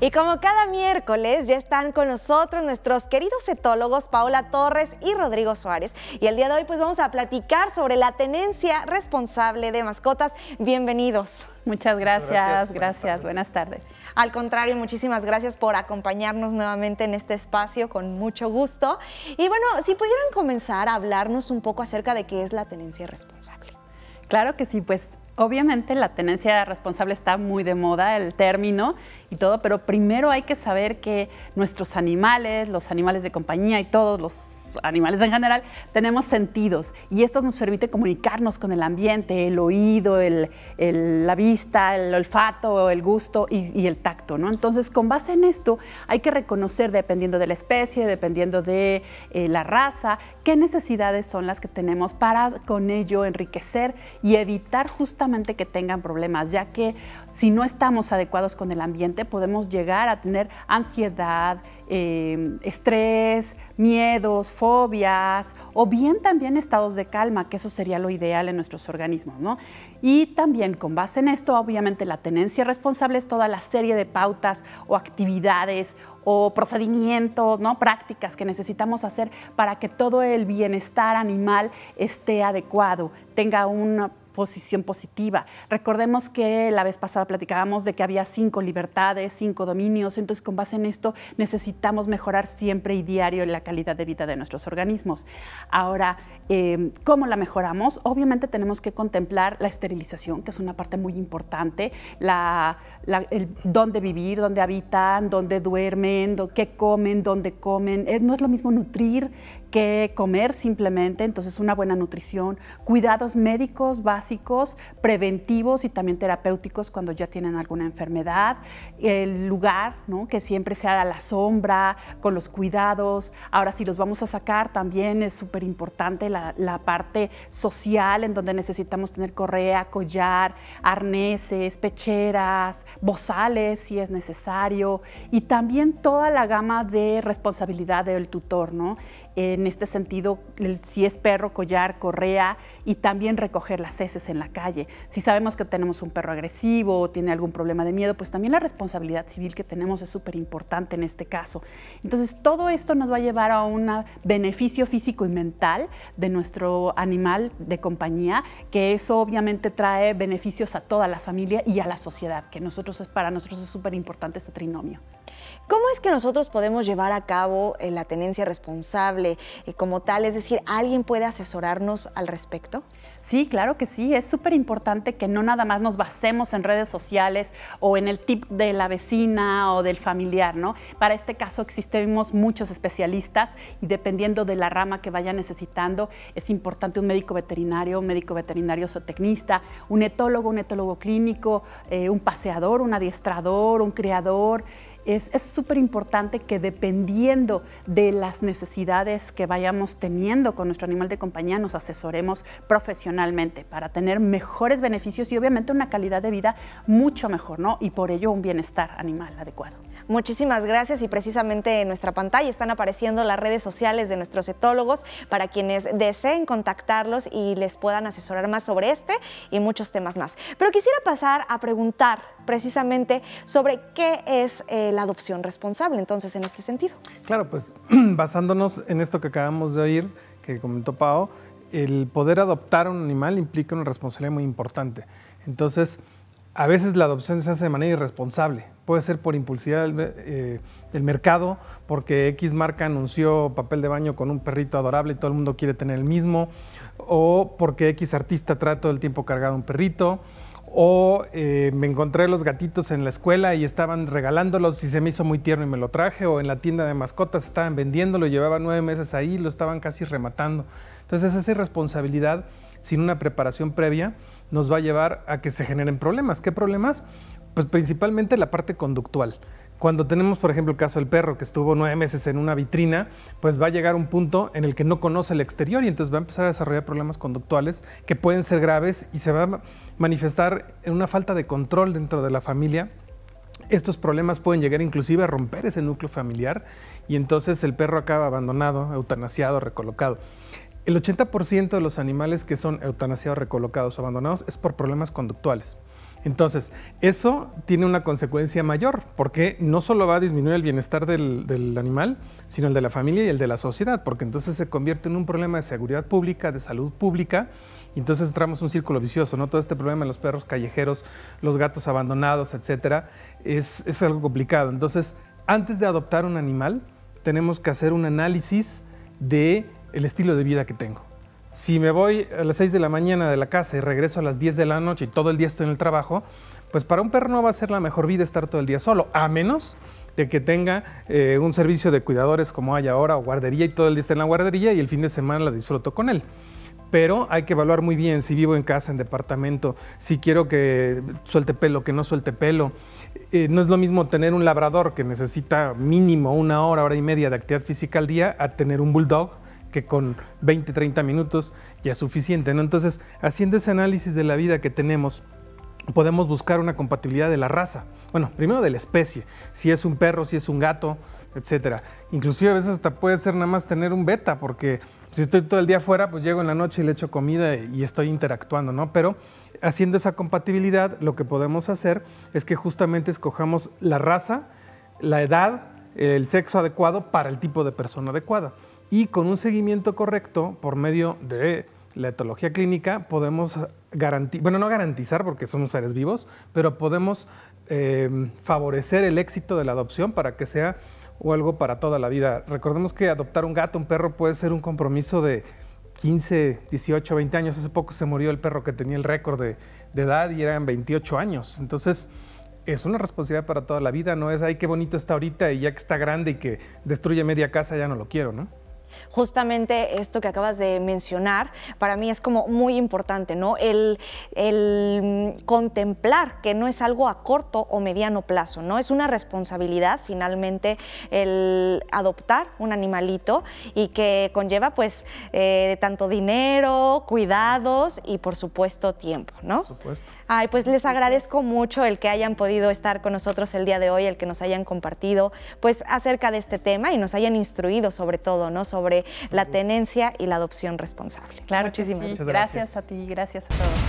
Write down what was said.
Y como cada miércoles ya están con nosotros nuestros queridos etólogos Paola Torres y Rodrigo Suárez. Y el día de hoy pues vamos a platicar sobre la tenencia responsable de mascotas. Bienvenidos. Muchas gracias, gracias, Buenas, tardes. buenas tardes. Al contrario, muchísimas gracias por acompañarnos nuevamente en este espacio con mucho gusto. Y bueno, si pudieran comenzar a hablarnos un poco acerca de qué es la tenencia responsable. Claro que sí, pues Obviamente la tenencia responsable está muy de moda, el término y todo, pero primero hay que saber que nuestros animales, los animales de compañía y todos los animales en general, tenemos sentidos y esto nos permite comunicarnos con el ambiente, el oído, la vista, el olfato, el gusto y, el tacto, ¿no? Entonces, con base en esto, hay que reconocer, dependiendo de la especie, dependiendo de eh, la raza, qué necesidades son las que tenemos para con ello enriquecer y evitar justamente que tengan problemas, ya que si no estamos adecuados con el ambiente podemos llegar a tener ansiedad, em, estrés, miedos, fobias o bien también estados de calma, que eso sería lo ideal en nuestros organismos, Y también con base en esto, obviamente la tenencia responsable es toda la serie de pautas o actividades o procedimientos, ¿no? prácticas que necesitamos hacer para que todo el bienestar animal esté adecuado, tenga un posición positiva. Recordemos que la vez pasada platicábamos de que había cinco libertades, cinco dominios, entonces con base en esto necesitamos mejorar siempre y diario la calidad de vida de nuestros organismos. Ahora, em, ¿cómo la mejoramos? Obviamente tenemos que contemplar la esterilización, que es una parte muy importante, la, el, dónde vivir, dónde habitan, dónde duermen, qué comen, dónde comen. Eh, no es lo mismo nutrir que comer simplemente, entonces una buena nutrición, cuidados médicos básicos, preventivos y también terapéuticos cuando ya tienen alguna enfermedad, el lugar, ¿no? que siempre sea a la sombra, con los cuidados, ahora si los vamos a sacar también es súper importante la, parte social en donde necesitamos tener correa, collar, arneses, pecheras, bozales si es necesario y también toda la gama de responsabilidad del tutor, ¿no? en este sentido, si es perro, collar, correa y también recoger las heces en la calle. Si sabemos que tenemos un perro agresivo o tiene algún problema de miedo, pues también la responsabilidad civil que tenemos es súper importante en este caso. Entonces, todo esto nos va a llevar a un beneficio físico y mental de nuestro animal de compañía, que eso obviamente trae beneficios a toda la familia y a la sociedad, que nosotros para nosotros es súper importante este trinomio. ¿Cómo es que nosotros podemos llevar a cabo eh, la tenencia responsable eh, como tal? Es decir, ¿alguien puede asesorarnos al respecto? Sí, claro que sí. Es súper importante que no nada más nos basemos en redes sociales o en el tip de la vecina o del familiar, ¿no? Para este caso existimos muchos especialistas y dependiendo de la rama que vaya necesitando, es importante un médico veterinario, un médico veterinario zootecnista, un etólogo, un etólogo clínico, eh, un paseador, un adiestrador, un criador, es súper importante que dependiendo de las necesidades que vayamos teniendo con nuestro animal de compañía, nos asesoremos profesionalmente para tener mejores beneficios y obviamente una calidad de vida mucho mejor, ¿no? Y por ello un bienestar animal adecuado. Muchísimas gracias y precisamente en nuestra pantalla están apareciendo las redes sociales de nuestros etólogos para quienes deseen contactarlos y les puedan asesorar más sobre este y muchos temas más. Pero quisiera pasar a preguntar precisamente sobre qué es eh, la adopción responsable, entonces, en este sentido. Claro, pues basándonos en esto que acabamos de oír, que comentó Pau, el poder adoptar a un animal implica una responsabilidad muy importante. Entonces, a veces la adopción se hace de manera irresponsable. Puede ser por impulsividad del, eh, del, mercado, porque X marca anunció papel de baño con un perrito adorable y todo el mundo quiere tener el mismo, o porque X artista trae todo el tiempo cargado un perrito, o eh, me encontré los gatitos en la escuela y estaban regalándolos y se me hizo muy tierno y me lo traje. O en la tienda de mascotas estaban vendiéndolo, llevaba nueve meses ahí lo estaban casi rematando. Entonces esa irresponsabilidad sin una preparación previa nos va a llevar a que se generen problemas. ¿Qué problemas? Pues principalmente la parte conductual. Cuando tenemos, por ejemplo, el caso del perro que estuvo nueve meses en una vitrina, pues va a llegar un punto en el que no conoce el exterior y entonces va a empezar a desarrollar problemas conductuales que pueden ser graves y se va a manifestar en una falta de control dentro de la familia estos problemas pueden llegar inclusive a romper ese núcleo familiar y entonces el perro acaba abandonado, eutanasiado, recolocado. El 80% de los animales que son eutanasiados, recolocados o abandonados es por problemas conductuales. Entonces, eso tiene una consecuencia mayor, porque no solo va a disminuir el bienestar del, animal, sino el de la familia y el de la sociedad, porque entonces se convierte en un problema de seguridad pública, de salud pública, y entonces entramos en un círculo vicioso, ¿no? Todo este problema de los perros callejeros, los gatos abandonados, etcétera, es, es algo complicado. Entonces, antes de adoptar un animal, tenemos que hacer un análisis de el estilo de vida que tengo. Si me voy a las 6 de la mañana de la casa y regreso a las 10 de la noche y todo el día estoy en el trabajo, pues para un perro no va a ser la mejor vida estar todo el día solo, a menos de que tenga eh, un servicio de cuidadores como hay ahora o guardería y todo el día está en la guardería y el fin de semana la disfruto con él pero hay que evaluar muy bien si vivo en casa, en departamento, si quiero que suelte pelo, que no suelte pelo. Eh, no es lo mismo tener un labrador que necesita mínimo una hora, hora y media de actividad física al día a tener un bulldog que con 20, 30 minutos ya es suficiente. ¿no? Entonces, haciendo ese análisis de la vida que tenemos, podemos buscar una compatibilidad de la raza. Bueno, primero de la especie, si es un perro, si es un gato, etcétera, Inclusive a veces hasta puede ser nada más tener un beta, porque si estoy todo el día fuera, pues llego en la noche y le echo comida y estoy interactuando, ¿no? Pero haciendo esa compatibilidad, lo que podemos hacer es que justamente escojamos la raza, la edad, el sexo adecuado para el tipo de persona adecuada. Y con un seguimiento correcto por medio de la etología clínica podemos garantizar, bueno, no garantizar porque somos seres vivos, pero podemos eh, favorecer el éxito de la adopción para que sea o algo para toda la vida. Recordemos que adoptar un gato, un perro puede ser un compromiso de 15, 18, 20 años. Hace poco se murió el perro que tenía el récord de, de edad y eran 28 años. Entonces, es una responsabilidad para toda la vida, no es, ay, qué bonito está ahorita y ya que está grande y que destruye media casa, ya no lo quiero, ¿no? Justamente esto que acabas de mencionar, para mí es como muy importante, ¿no? El, contemplar que no es algo a corto o mediano plazo, ¿no? Es una responsabilidad finalmente el adoptar un animalito y que conlleva pues eh, tanto dinero, cuidados y por supuesto tiempo, ¿no? Por supuesto. Ay, pues les agradezco mucho el que hayan podido estar con nosotros el día de hoy, el que nos hayan compartido pues acerca de este tema y nos hayan instruido sobre todo, ¿no? sobre la tenencia y la adopción responsable. Claro, muchísimas gracias. Gracias a ti, gracias a todos.